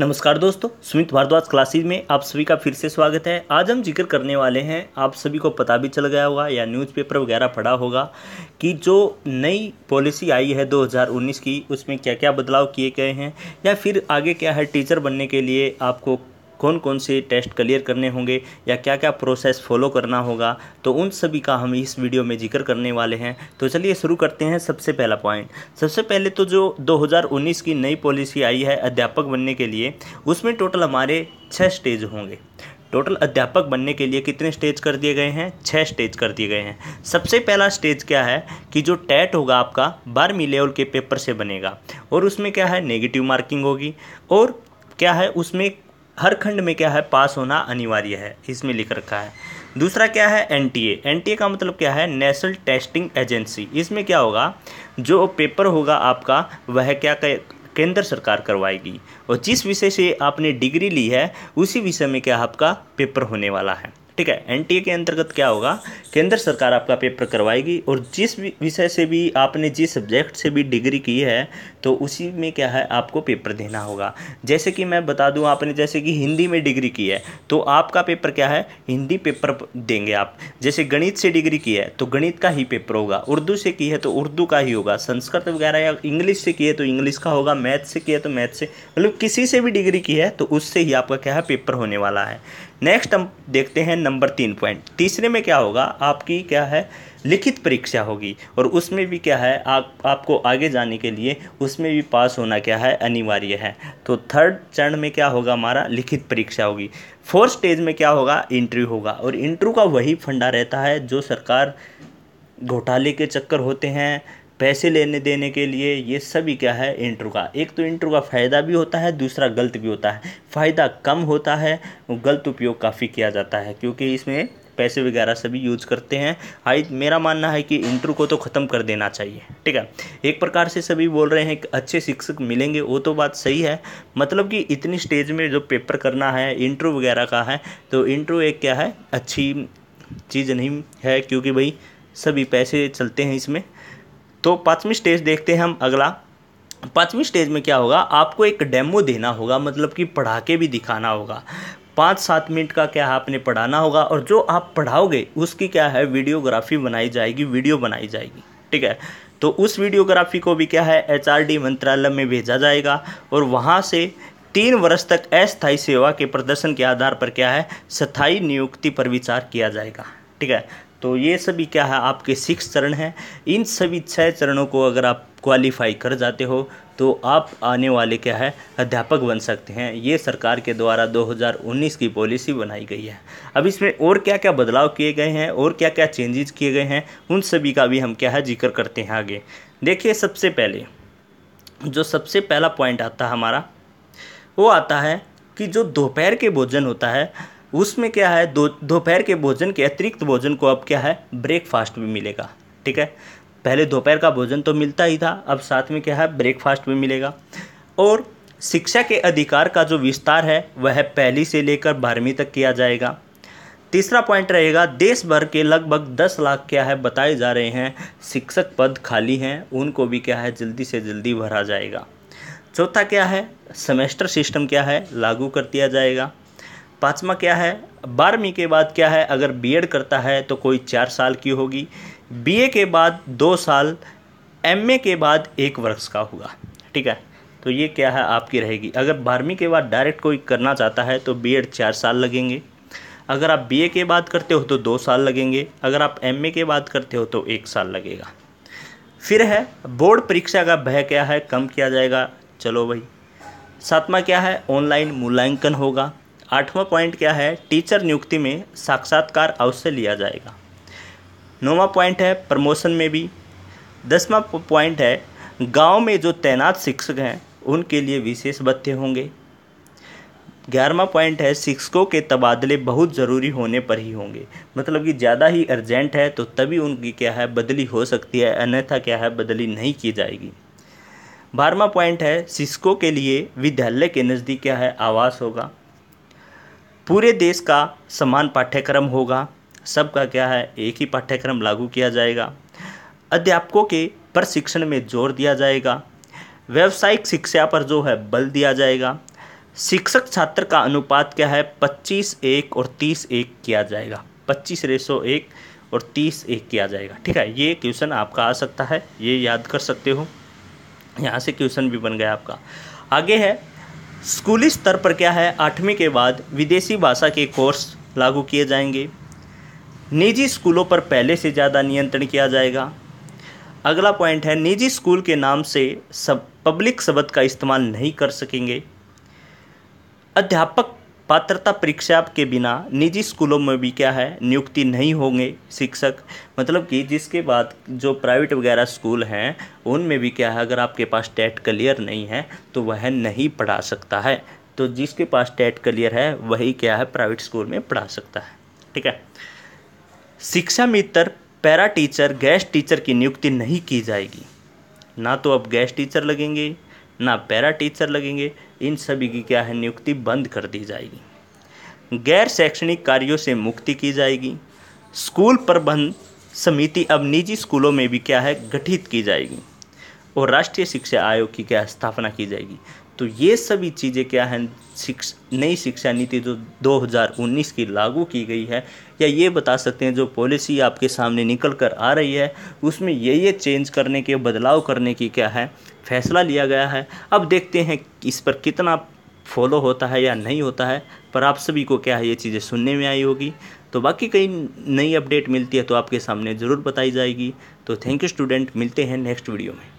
नमस्कार दोस्तों सुमित भारद्वाज क्लासेज में आप सभी का फिर से स्वागत है आज हम जिक्र करने वाले हैं आप सभी को पता भी चल गया होगा या न्यूज़पेपर वगैरह पढ़ा होगा कि जो नई पॉलिसी आई है 2019 की उसमें क्या क्या बदलाव किए गए हैं या फिर आगे क्या है टीचर बनने के लिए आपको कौन कौन से टेस्ट क्लियर करने होंगे या क्या क्या प्रोसेस फॉलो करना होगा तो उन सभी का हम इस वीडियो में जिक्र करने वाले हैं तो चलिए शुरू करते हैं सबसे पहला पॉइंट सबसे पहले तो जो 2019 की नई पॉलिसी आई है अध्यापक बनने के लिए उसमें टोटल हमारे छः स्टेज होंगे टोटल अध्यापक बनने के लिए कितने स्टेज कर दिए गए हैं छः स्टेज कर दिए गए हैं सबसे पहला स्टेज क्या है कि जो टैट होगा आपका बारहवीं लेवल के पेपर से बनेगा और उसमें क्या है नेगेटिव मार्किंग होगी और क्या है उसमें हर खंड में क्या है पास होना अनिवार्य है इसमें लिख रखा है दूसरा क्या है एन टी का मतलब क्या है नेशनल टेस्टिंग एजेंसी इसमें क्या होगा जो पेपर होगा आपका वह क्या केंद्र सरकार करवाएगी और जिस विषय से आपने डिग्री ली है उसी विषय में क्या आपका पेपर होने वाला है ठीक है एनटीए के अंतर्गत क्या होगा केंद्र सरकार आपका पेपर करवाएगी और जिस विषय से भी आपने जिस सब्जेक्ट से भी डिग्री की है तो उसी में क्या है आपको पेपर देना होगा जैसे कि मैं बता दूं आपने जैसे कि हिंदी में डिग्री की है तो आपका पेपर क्या है हिंदी पेपर देंगे आप जैसे गणित से डिग्री की है तो गणित का ही पेपर होगा उर्दू से की है तो उर्दू का ही होगा संस्कृत वगैरह या इंग्लिश से की है तो इंग्लिश का होगा मैथ से की है तो मैथ से मतलब किसी से भी डिग्री की है तो उससे ही आपका क्या है पेपर होने वाला है नेक्स्ट हम देखते हैं नंबर तीन पॉइंट तीसरे में क्या होगा आपकी क्या है लिखित परीक्षा होगी और उसमें भी क्या है आप आपको आगे जाने के लिए उसमें भी पास होना क्या है अनिवार्य है तो थर्ड चरण में क्या होगा हमारा लिखित परीक्षा होगी फोर्थ स्टेज में क्या होगा इंटरव्यू होगा और इंटरव्यू का वही फंडा रहता है जो सरकार घोटाले के चक्कर होते हैं पैसे लेने देने के लिए ये सभी क्या है इंट्रो का एक तो इंट्रो का फ़ायदा भी होता है दूसरा गलत भी होता है फ़ायदा कम होता है गलत उपयोग काफ़ी किया जाता है क्योंकि इसमें पैसे वगैरह सभी यूज करते हैं आई मेरा मानना है कि इंट्रो को तो ख़त्म कर देना चाहिए ठीक है एक प्रकार से सभी बोल रहे हैं कि अच्छे शिक्षक मिलेंगे वो तो बात सही है मतलब कि इतनी स्टेज में जो पेपर करना है इंट्रो वगैरह का है तो इंट्रो एक क्या है अच्छी चीज़ नहीं है क्योंकि भाई सभी पैसे चलते हैं इसमें तो पाँचवीं स्टेज देखते हैं हम अगला पाँचवीं स्टेज में क्या होगा आपको एक डेमो देना होगा मतलब कि पढ़ा के भी दिखाना होगा पाँच सात मिनट का क्या आपने पढ़ाना होगा और जो आप पढ़ाओगे उसकी क्या है वीडियोग्राफी बनाई जाएगी वीडियो बनाई जाएगी ठीक है तो उस वीडियोग्राफी को भी क्या है एच मंत्रालय में भेजा जाएगा और वहाँ से तीन वर्ष तक अस्थायी सेवा के प्रदर्शन के आधार पर क्या है स्थायी नियुक्ति पर विचार किया जाएगा ठीक है तो ये सभी क्या है आपके सिक्स चरण हैं इन सभी छः चरणों को अगर आप क्वालिफाई कर जाते हो तो आप आने वाले क्या है अध्यापक बन सकते हैं ये सरकार के द्वारा 2019 की पॉलिसी बनाई गई है अब इसमें और क्या क्या बदलाव किए गए हैं और क्या क्या चेंजेस किए गए हैं उन सभी का भी हम क्या है जिक्र करते हैं आगे देखिए सबसे पहले जो सबसे पहला पॉइंट आता है हमारा वो आता है कि जो दोपहर के भोजन होता है उसमें क्या है दो दोपहर के भोजन के अतिरिक्त भोजन को अब क्या है ब्रेकफास्ट भी मिलेगा ठीक है पहले दोपहर का भोजन तो मिलता ही था अब साथ में क्या है ब्रेकफास्ट भी मिलेगा और शिक्षा के अधिकार का जो विस्तार है वह पहली से लेकर बारहवीं तक किया जाएगा तीसरा पॉइंट रहेगा देश भर के लगभग दस लाख क्या है बताए जा रहे हैं शिक्षक पद खाली हैं उनको भी क्या है जल्दी से जल्दी भरा जाएगा चौथा क्या है सेमेस्टर सिस्टम क्या है लागू कर दिया जाएगा पाँचवा क्या है बारहवीं के बाद क्या है अगर बीएड करता है तो कोई चार साल की होगी बीए के बाद दो साल एमए के बाद एक वर्ष का होगा ठीक है तो ये क्या है आपकी रहेगी अगर बारहवीं के बाद डायरेक्ट कोई करना चाहता है तो बीएड चार साल लगेंगे अगर आप बीए के बाद करते हो तो दो साल लगेंगे अगर आप एमए के बाद करते हो तो एक साल लगेगा फिर है बोर्ड परीक्षा का भय क्या है कम किया जाएगा चलो भाई सातवा क्या है ऑनलाइन मूल्यांकन होगा आठवां पॉइंट क्या है टीचर नियुक्ति में साक्षात्कार अवश्य लिया जाएगा नौवा पॉइंट है प्रमोशन में भी दसवां पॉइंट है गांव में जो तैनात शिक्षक हैं उनके लिए विशेष भत्ते होंगे ग्यारहवा पॉइंट है शिक्षकों के तबादले बहुत ज़रूरी होने पर ही होंगे मतलब कि ज़्यादा ही अर्जेंट है तो तभी उनकी क्या है बदली हो सकती है अन्यथा क्या है बदली नहीं की जाएगी बारहवा पॉइंट है शिक्षकों के लिए विद्यालय के नज़दीक क्या है आवास होगा पूरे देश का समान पाठ्यक्रम होगा सबका क्या है एक ही पाठ्यक्रम लागू किया जाएगा अध्यापकों के प्रशिक्षण में जोर दिया जाएगा व्यावसायिक शिक्षा पर जो है बल दिया जाएगा शिक्षक छात्र का अनुपात क्या है पच्चीस एक और तीस एक किया जाएगा पच्चीस रेसो एक और तीस एक किया जाएगा ठीक है ये क्वेश्चन आपका आ सकता है ये याद कर सकते हो यहाँ से क्वेश्चन भी बन गया आपका आगे है स्कूली स्तर पर क्या है आठवीं के बाद विदेशी भाषा के कोर्स लागू किए जाएंगे निजी स्कूलों पर पहले से ज़्यादा नियंत्रण किया जाएगा अगला पॉइंट है निजी स्कूल के नाम से सब पब्लिक शब्द का इस्तेमाल नहीं कर सकेंगे अध्यापक पात्रता परीक्षा के बिना निजी स्कूलों में भी क्या है नियुक्ति नहीं होंगे शिक्षक मतलब कि जिसके बाद जो प्राइवेट वगैरह स्कूल हैं उनमें भी क्या है अगर आपके पास टेट क्लियर नहीं है तो वह नहीं पढ़ा सकता है तो जिसके पास टेट क्लियर है वही क्या है प्राइवेट स्कूल में पढ़ा सकता है ठीक है शिक्षा मित्र पैरा टीचर गेस्ट टीचर की नियुक्ति नहीं की जाएगी ना तो अब गेस्ट टीचर लगेंगे ना पैरा टीचर लगेंगे इन सभी की क्या है नियुक्ति बंद कर दी जाएगी गैर शैक्षणिक कार्यों से मुक्ति की जाएगी स्कूल प्रबंध समिति अब निजी स्कूलों में भी क्या है गठित की जाएगी और राष्ट्रीय शिक्षा आयोग की क्या स्थापना की जाएगी तो ये सभी चीज़ें क्या हैं शिक्ष नई शिक्षा नीति जो 2019 की लागू की गई है या ये बता सकते हैं जो पॉलिसी आपके सामने निकल कर आ रही है उसमें ये ये चेंज करने के बदलाव करने की क्या है फैसला लिया गया है अब देखते हैं इस पर कितना फॉलो होता है या नहीं होता है पर आप सभी को क्या है ये चीज़ें सुनने में आई होगी तो बाकी कई नई अपडेट मिलती है तो आपके सामने ज़रूर बताई जाएगी तो थैंक यू स्टूडेंट मिलते हैं नेक्स्ट वीडियो में